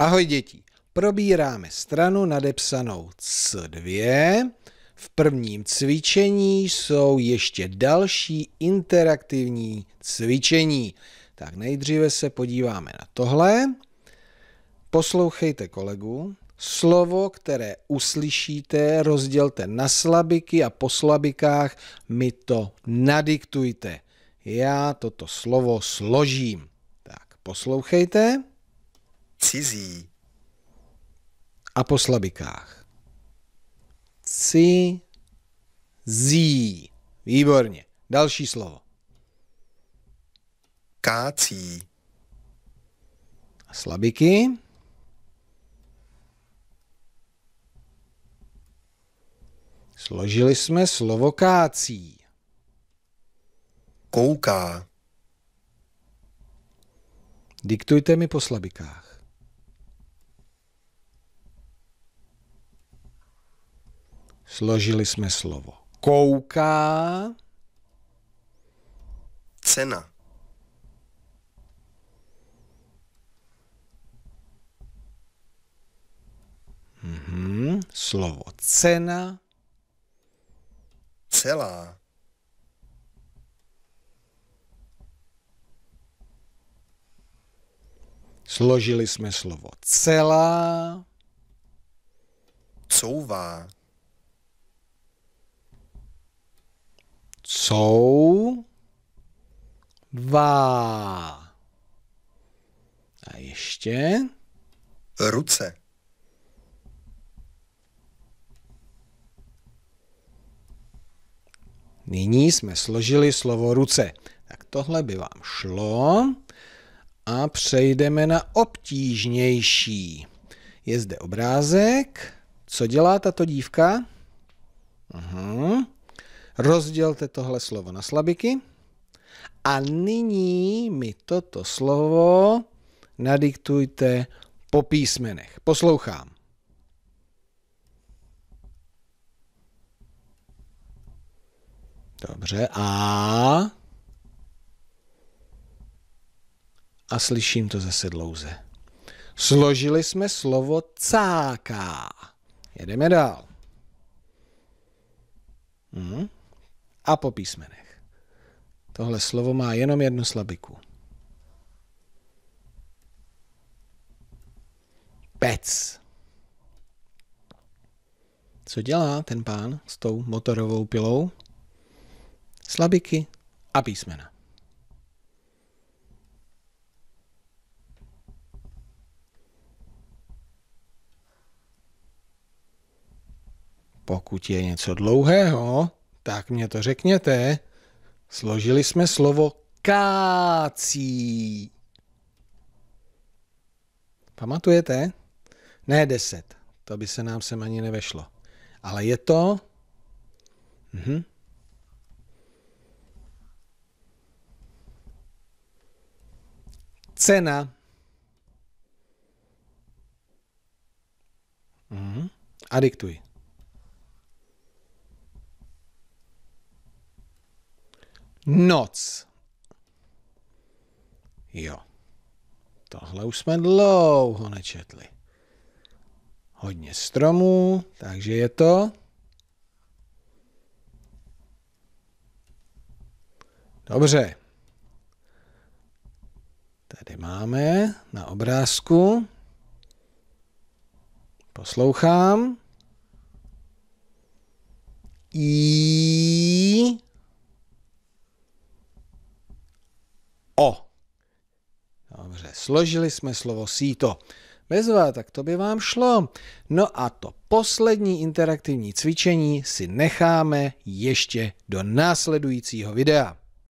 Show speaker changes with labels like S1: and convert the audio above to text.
S1: Ahoj děti, probíráme stranu nadepsanou C2. V prvním cvičení jsou ještě další interaktivní cvičení. Tak nejdříve se podíváme na tohle. Poslouchejte kolegu. Slovo, které uslyšíte, rozdělte na slabiky a po slabikách mi to nadiktujte. Já toto slovo složím. Tak poslouchejte. Cizí. A po slabikách. Cizí. Výborně. Další slovo. Kácí. A slabiky. Složili jsme slovo kácí. Kouká. Diktujte mi po slabikách. Složili jsme slovo. Kouká. Cena. Mhm. Slovo cena. Celá. Složili jsme slovo celá. Couvá. jsou dva. A ještě. Ruce. Nyní jsme složili slovo ruce. Tak tohle by vám šlo. A přejdeme na obtížnější. Je zde obrázek. Co dělá tato dívka? Uhum rozdělte tohle slovo na slabiky a nyní mi toto slovo nadiktujte po písmenech. Poslouchám. Dobře, a... A slyším to zase dlouze. Složili jsme slovo cáká. Jedeme dál. Mhm a po písmenech. Tohle slovo má jenom jednu slabiku. Pec. Co dělá ten pán s tou motorovou pilou? Slabiky a písmena. Pokud je něco dlouhého, tak mě to řekněte. Složili jsme slovo kácí. Pamatujete? Ne deset, to by se nám sem ani nevešlo. Ale je to... Mhm. Cena. Mhm. A diktuj. Noc. Jo. Tohle už jsme dlouho nečetli. Hodně stromů, takže je to... Dobře. Tady máme na obrázku. Poslouchám. I o. Dobře, složili jsme slovo síto. Bezva, tak to by vám šlo. No a to poslední interaktivní cvičení si necháme ještě do následujícího videa.